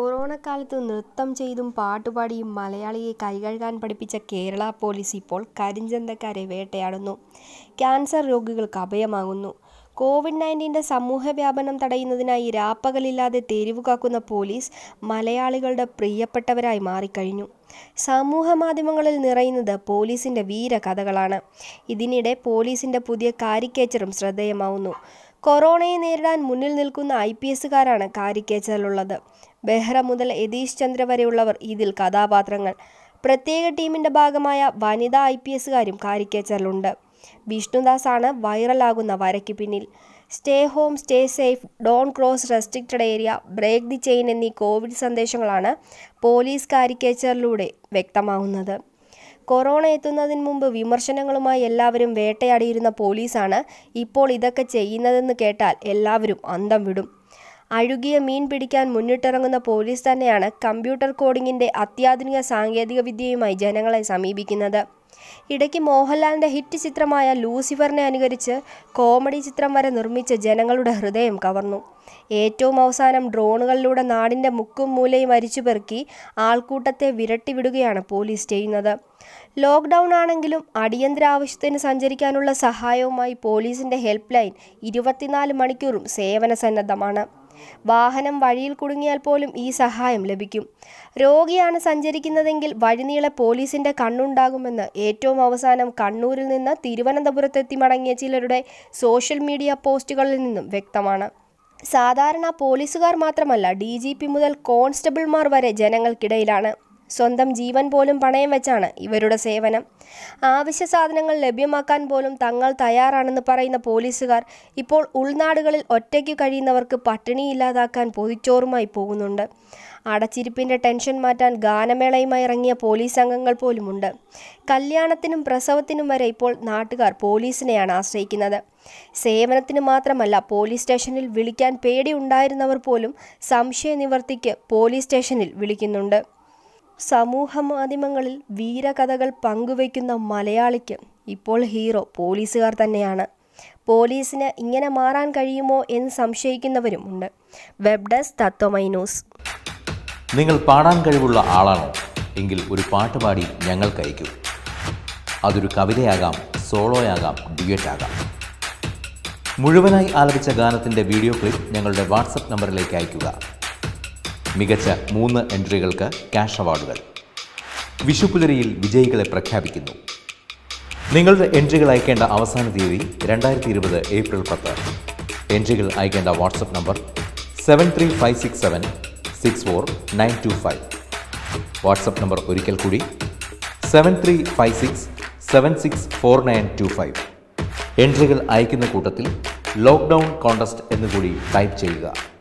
corona കാലത്ത് നൃത്തം ചെയ്തും പാട്ടുപാടിയും മലയാളിയെ കൈകഴുകാൻ പഠിപ്പിച്ച കേരള പോലീസ് ഇപ്പോൾ കരിഞ്ചന്തക്കാരെ വേട്ടയാടുന്നു ക്യാൻസർ രോഗികൾക്ക് അഭയമാകുന്നു കോവിഡ് നയൻറ്റീൻ്റെ സമൂഹ വ്യാപനം തടയുന്നതിനായി രാപ്പകലില്ലാതെ തെരുവ് കാക്കുന്ന പോലീസ് മലയാളികളുടെ പ്രിയപ്പെട്ടവരായി മാറിക്കഴിഞ്ഞു സമൂഹ മാധ്യമങ്ങളിൽ നിറയുന്നത് പോലീസിൻ്റെ വീരകഥകളാണ് ഇതിനിടെ പോലീസിൻ്റെ പുതിയ കാരിക്കേച്ചറും ശ്രദ്ധേയമാവുന്നു കൊറോണയെ നേരിടാൻ മുന്നിൽ നിൽക്കുന്ന ഐ പി എസുകാരാണ് കാരിക്കേച്ചറിലുള്ളത് ബെഹ്റ മുതൽ യതീഷ് ചന്ദ്ര വരെയുള്ളവർ ഇതിൽ കഥാപാത്രങ്ങൾ പ്രത്യേക ടീമിന്റെ ഭാഗമായ വനിതാ ഐ പി എസുകാരും കാരിക്കേച്ചറിലുണ്ട് ആണ് വൈറലാകുന്ന വരയ്ക്ക് പിന്നിൽ stay home stay safe don't cross restricted area break the chain എന്നീ കോവിഡ് സന്ദേശങ്ങളാണ് പോലീസ് കാരിക്കേച്ചറിലൂടെ വ്യക്തമാവുന്നത് കൊറോണ എത്തുന്നതിന് മുമ്പ് വിമർശനങ്ങളുമായി എല്ലാവരും വേട്ടയാടിയിരുന്ന പോലീസാണ് ഇപ്പോൾ ഇതൊക്കെ ചെയ്യുന്നതെന്ന് കേട്ടാൽ എല്ലാവരും അന്തം വിടും അഴുകിയ മീൻ പിടിക്കാൻ മുന്നിട്ടിറങ്ങുന്ന പോലീസ് തന്നെയാണ് കമ്പ്യൂട്ടർ കോഡിങ്ങിൻ്റെ അത്യാധുനിക സാങ്കേതിക വിദ്യയുമായി ജനങ്ങളെ സമീപിക്കുന്നത് ഇടയ്ക്ക് മോഹൻലാലിൻ്റെ ഹിറ്റ് ചിത്രമായ ലൂസിഫറിനെ അനുകരിച്ച് കോമഡി ചിത്രം വരെ നിർമ്മിച്ച് ജനങ്ങളുടെ ഹൃദയം കവർന്നു ഏറ്റവും അവസാനം ഡ്രോണുകളിലൂടെ നാടിൻ്റെ മുക്കും മൂലയും അരിച്ചു പെറുക്കി ആൾക്കൂട്ടത്തെ വിരട്ടിവിടുകയാണ് പോലീസ് ചെയ്യുന്നത് ലോക്ക്ഡൗൺ ആണെങ്കിലും അടിയന്തര ആവശ്യത്തിന് സഞ്ചരിക്കാനുള്ള സഹായവുമായി പോലീസിൻ്റെ ഹെൽപ്പ് ലൈൻ ഇരുപത്തിനാല് മണിക്കൂറും സേവനസന്നദ്ധമാണ് വാഹനം വഴിയിൽ കുടുങ്ങിയാൽ പോലും ഈ സഹായം ലഭിക്കും രോഗിയാണ് സഞ്ചരിക്കുന്നതെങ്കിൽ വഴിനീളെ പോലീസിന്റെ കണ്ണുണ്ടാകുമെന്ന് ഏറ്റവും അവസാനം കണ്ണൂരിൽ നിന്ന് തിരുവനന്തപുരത്തെത്തി മടങ്ങിയ ചിലരുടെ സോഷ്യൽ മീഡിയ പോസ്റ്റുകളിൽ നിന്നും വ്യക്തമാണ് സാധാരണ പോലീസുകാർ മാത്രമല്ല ഡി മുതൽ കോൺസ്റ്റബിൾമാർ വരെ ജനങ്ങൾക്കിടയിലാണ് സ്വന്തം ജീവൻ പോലും പണയം വെച്ചാണ് ഇവരുടെ സേവനം ആവശ്യ സാധനങ്ങൾ ലഭ്യമാക്കാൻ പോലും തങ്ങൾ തയ്യാറാണെന്ന് പറയുന്ന പോലീസുകാർ ഇപ്പോൾ ഉൾനാടുകളിൽ ഒറ്റയ്ക്ക് കഴിയുന്നവർക്ക് പട്ടിണി ഇല്ലാതാക്കാൻ പൊതിച്ചോറുമായി പോകുന്നുണ്ട് അടച്ചിരിപ്പിൻ്റെ ടെൻഷൻ മാറ്റാൻ ഗാനമേളയുമായി ഇറങ്ങിയ പോലീസ് അംഗങ്ങൾ പോലുമുണ്ട് കല്യാണത്തിനും പ്രസവത്തിനും വരെ ഇപ്പോൾ നാട്ടുകാർ പോലീസിനെയാണ് ആശ്രയിക്കുന്നത് സേവനത്തിന് മാത്രമല്ല പോലീസ് സ്റ്റേഷനിൽ വിളിക്കാൻ പേടിയുണ്ടായിരുന്നവർ പോലും സംശയ നിവർത്തിക്ക് പോലീസ് സ്റ്റേഷനിൽ വിളിക്കുന്നുണ്ട് സമൂഹ മാധ്യമങ്ങളിൽ വീരകഥകൾ പങ്കുവയ്ക്കുന്ന മലയാളിക്ക് ഇപ്പോൾ ഹീറോ പോലീസുകാർ തന്നെയാണ് പോലീസിന് ഇങ്ങനെ മാറാൻ കഴിയുമോ എന്ന് സംശയിക്കുന്നവരും ഉണ്ട് വെബ് ഡെസ്ക് തത്വമൈ ന്യൂസ് നിങ്ങൾ പാടാൻ കഴിവുള്ള ആളാണോ എങ്കിൽ ഒരു പാട്ട് പാടി ഞങ്ങൾക്ക് അയക്കൂ അതൊരു കവിതയാകാം സോളോയാകാം ആകാം മുഴുവനായി ആലപിച്ച ഗാനത്തിൻ്റെ വീഡിയോ ക്ലിപ്പ് ഞങ്ങളുടെ വാട്സപ്പ് നമ്പറിലേക്ക് അയയ്ക്കുക മികച്ച മൂന്ന് എൻട്രികൾക്ക് ക്യാഷ് അവാർഡുകൾ വിഷുപ്പുലരിയിൽ വിജയികളെ പ്രഖ്യാപിക്കുന്നു നിങ്ങളുടെ എൻട്രികൾ അയക്കേണ്ട അവസാന തീയതി രണ്ടായിരത്തി ഇരുപത് ഏപ്രിൽ പത്ത് എൻട്രികൾ അയക്കേണ്ട WhatsApp number seven three five six seven six four nine two five WhatsApp number ഒരിക്കൽ കൂടി seven three five six seven six four nine two five എൻട്രികൾ അയക്കുന്ന കൂട്ടത്തിൽ ലോക്ക്ഡൗൺ കോണ്ടസ്റ്റ് എന്നുകൂടി ടൈപ്പ് ചെയ്യുക